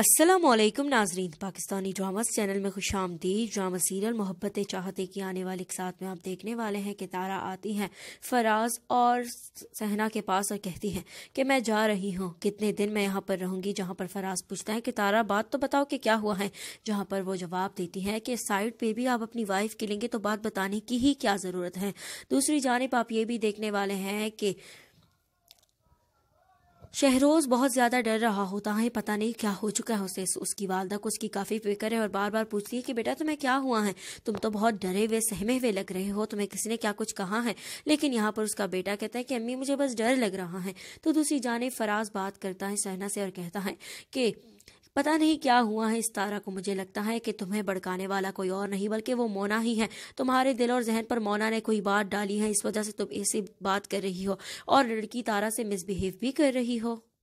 असलम नाजरीन Pakistani dramas channel में खुश आमदी ड्रामा सीरियल मोहब्बत चाहते की आने वाले एक साथ में आप देखने वाले हैं कि तारा आती है फराज और सहना के पास और कहती है कि मैं जा रही हूँ कितने दिन मैं यहाँ पर रहूँगी जहाँ पर फराज पूछता है कि तारा बात तो बताओ कि क्या हुआ है जहाँ पर वो जवाब देती है कि साइड पर भी आप अपनी वाइफ के लेंगे तो बात बताने की ही क्या ज़रूरत है दूसरी जानब आप ये भी देखने वाले हैं कि शहरोज बहुत ज्यादा डर रहा होता है पता नहीं क्या हो चुका है उसे उसकी वालदा को उसकी काफी फिक्र है और बार बार पूछती है कि बेटा तुम्हें क्या हुआ है तुम तो बहुत डरे हुए सहमे हुए लग रहे हो तुम्हें किसी ने क्या कुछ कहा है लेकिन यहाँ पर उसका बेटा कहता है कि अम्मी मुझे बस डर लग रहा है तो दूसरी जाने फराज बात करता है सहना से और कहता है कि पता नहीं क्या हुआ है इस तारा को मुझे लगता है कि तुम्हें भड़काने वाला कोई और नहीं बल्कि वो मोना ही है तुम्हारे दिल और जहन पर मोना ने कोई बात डाली है इस वजह से तुम ऐसी बात कर रही हो और लड़की तारा से मिसबिहेव भी कर रही हो